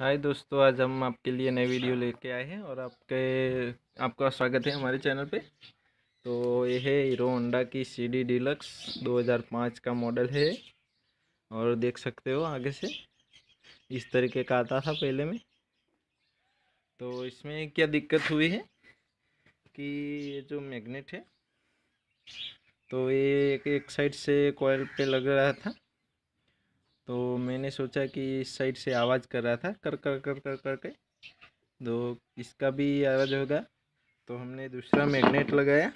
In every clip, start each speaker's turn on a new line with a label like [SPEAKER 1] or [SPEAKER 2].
[SPEAKER 1] हाय दोस्तों आज हम आपके लिए नई वीडियो लेके आए हैं और आपके आपका स्वागत है हमारे चैनल पे तो ये है हीरो होंडा की सी डी डिलक्स दो का मॉडल है और देख सकते हो आगे से इस तरीके का आता था पहले में तो इसमें क्या दिक्कत हुई है कि ये जो मैग्नेट है तो ये एक, एक साइड से कॉयल पे लग रहा था तो मैंने सोचा कि इस साइड से आवाज़ कर रहा था कर कर कर कर करके तो इसका भी आवाज़ होगा तो हमने दूसरा मैग्नेट लगाया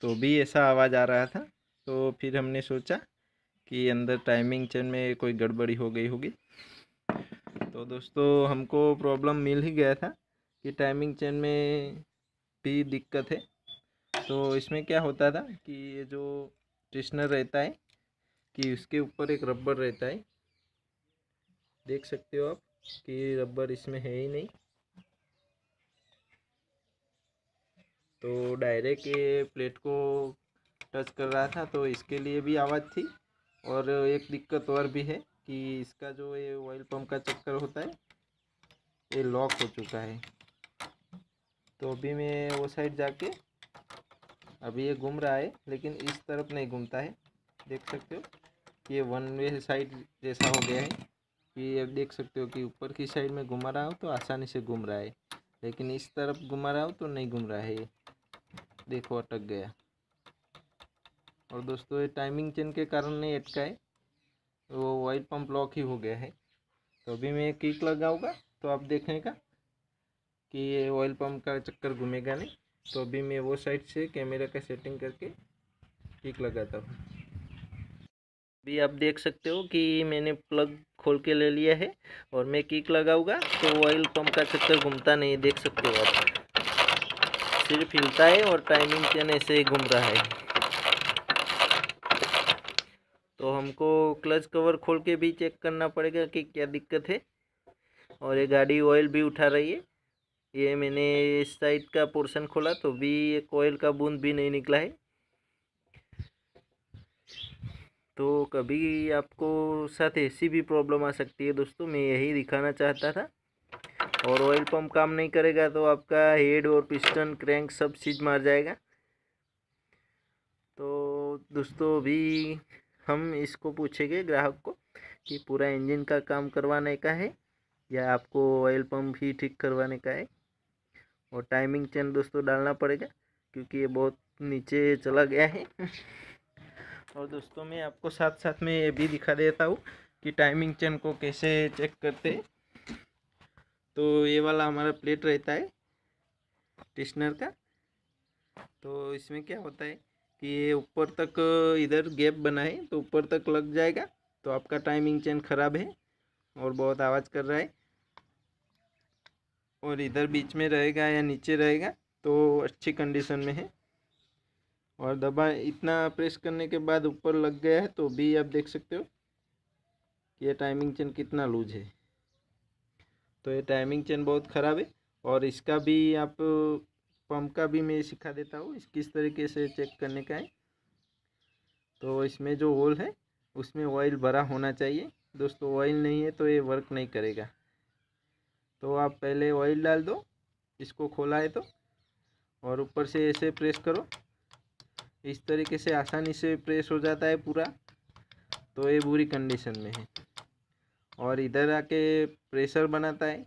[SPEAKER 1] तो भी ऐसा आवाज़ आ रहा था तो फिर हमने सोचा कि अंदर टाइमिंग चेन में कोई गड़बड़ी हो गई होगी तो दोस्तों हमको प्रॉब्लम मिल ही गया था कि टाइमिंग चेन में भी दिक्कत है तो इसमें क्या होता था कि ये जो स्टेशनर रहता है कि उसके ऊपर एक रबर रहता है देख सकते हो आप कि रबर इसमें है ही नहीं तो डायरेक्ट ये प्लेट को टच कर रहा था तो इसके लिए भी आवाज़ थी और एक दिक्कत और भी है कि इसका जो ये ऑयल पंप का चक्कर होता है ये लॉक हो चुका है तो अभी मैं वो साइड जाके अभी ये घूम रहा है लेकिन इस तरफ नहीं घूमता है देख सकते हो ये वन वे साइड जैसा हो गया है कि आप देख सकते हो कि ऊपर की साइड में घुमा रहा हो तो आसानी से घूम रहा है लेकिन इस तरफ घुमा रहा हो तो नहीं घूम रहा है देखो अटक गया और दोस्तों ये टाइमिंग चेन के कारण नहीं अटका है वो ऑयल पंप लॉक ही हो गया है तो अभी मैं किक लगाऊंगा तो आप देखेगा कि ये ऑयल पंप का चक्कर घूमेगा नहीं तो अभी मैं वो साइड से कैमरा का सेटिंग करके किक लगाता हूँ भी आप देख सकते हो कि मैंने प्लग खोल के ले लिया है और मैं किक लगाऊंगा तो ऑयल पंप का चक्कर घूमता नहीं देख सकते हो आप सिर्फ हिलता है और टाइमिंग चेन ऐसे ही घूम रहा है तो हमको क्लच कवर खोल के भी चेक करना पड़ेगा कि क्या दिक्कत है और ये गाड़ी ऑयल भी उठा रही है ये मैंने इस साइड का पोर्शन खोला तो भी एक ऑयल का बूंद भी नहीं निकला है तो कभी आपको साथ ऐसी भी प्रॉब्लम आ सकती है दोस्तों मैं यही दिखाना चाहता था और ऑयल पंप काम नहीं करेगा तो आपका हेड और पिस्टन क्रैंक सब चीज़ मार जाएगा तो दोस्तों भी हम इसको पूछेंगे ग्राहक को कि पूरा इंजन का काम करवाने का है या आपको ऑयल पंप ही ठीक करवाने का है और टाइमिंग चेन दोस्तों डालना पड़ेगा क्योंकि ये बहुत नीचे चला गया है और दोस्तों मैं आपको साथ साथ में ये भी दिखा देता हूँ कि टाइमिंग चेन को कैसे चेक करते तो ये वाला हमारा प्लेट रहता है टिशनर का तो इसमें क्या होता है कि ये ऊपर तक इधर गैप बना है तो ऊपर तक लग जाएगा तो आपका टाइमिंग चेन ख़राब है और बहुत आवाज़ कर रहा है और इधर बीच में रहेगा या नीचे रहेगा तो अच्छी कंडीशन में है और दबा इतना प्रेस करने के बाद ऊपर लग गया है तो भी आप देख सकते हो कि ये टाइमिंग चेन कितना लूज है तो ये टाइमिंग चेन बहुत ख़राब है और इसका भी आप पंप का भी मैं सिखा देता हूँ इस किस तरीके से चेक करने का है तो इसमें जो होल है उसमें ऑयल भरा होना चाहिए दोस्तों ऑयल नहीं है तो ये वर्क नहीं करेगा तो आप पहले ऑयल डाल दो इसको खोला है तो और ऊपर से ऐसे प्रेस करो इस तरीके से आसानी से प्रेस हो जाता है पूरा तो ये बुरी कंडीशन में है और इधर आके प्रेशर बनाता है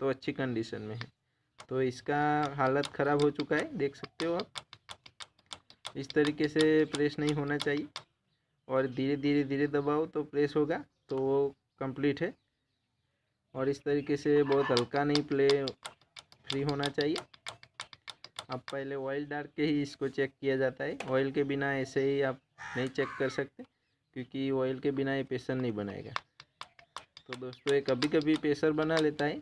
[SPEAKER 1] तो अच्छी कंडीशन में है तो इसका हालत ख़राब हो चुका है देख सकते हो आप इस तरीके से प्रेस नहीं होना चाहिए और धीरे धीरे धीरे दबाओ तो प्रेस होगा तो वो कंप्लीट है और इस तरीके से बहुत हल्का नहीं प्ले फ्री होना चाहिए आप पहले ऑयल डाल के ही इसको चेक किया जाता है ऑयल के बिना ऐसे ही आप नहीं चेक कर सकते क्योंकि ऑयल के बिना ये प्रेशर नहीं बनाएगा तो दोस्तों ये कभी कभी प्रेशर बना लेता है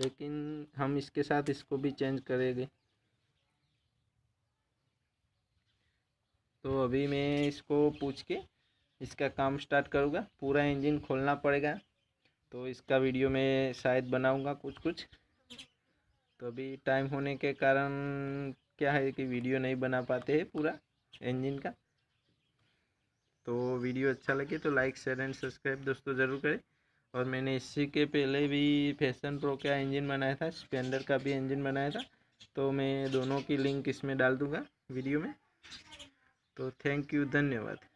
[SPEAKER 1] लेकिन हम इसके साथ इसको भी चेंज करेंगे तो अभी मैं इसको पूछ के इसका काम स्टार्ट करूँगा पूरा इंजन खोलना पड़ेगा तो इसका वीडियो मैं शायद बनाऊँगा कुछ कुछ तो अभी टाइम होने के कारण क्या है कि वीडियो नहीं बना पाते हैं पूरा इंजन का तो वीडियो अच्छा लगे तो लाइक शेयर एंड सब्सक्राइब दोस्तों ज़रूर करें और मैंने इसी के पहले भी फैशन प्रो का इंजन बनाया था स्पेंडर का भी इंजन बनाया था तो मैं दोनों की लिंक इसमें डाल दूँगा वीडियो में तो थैंक यू धन्यवाद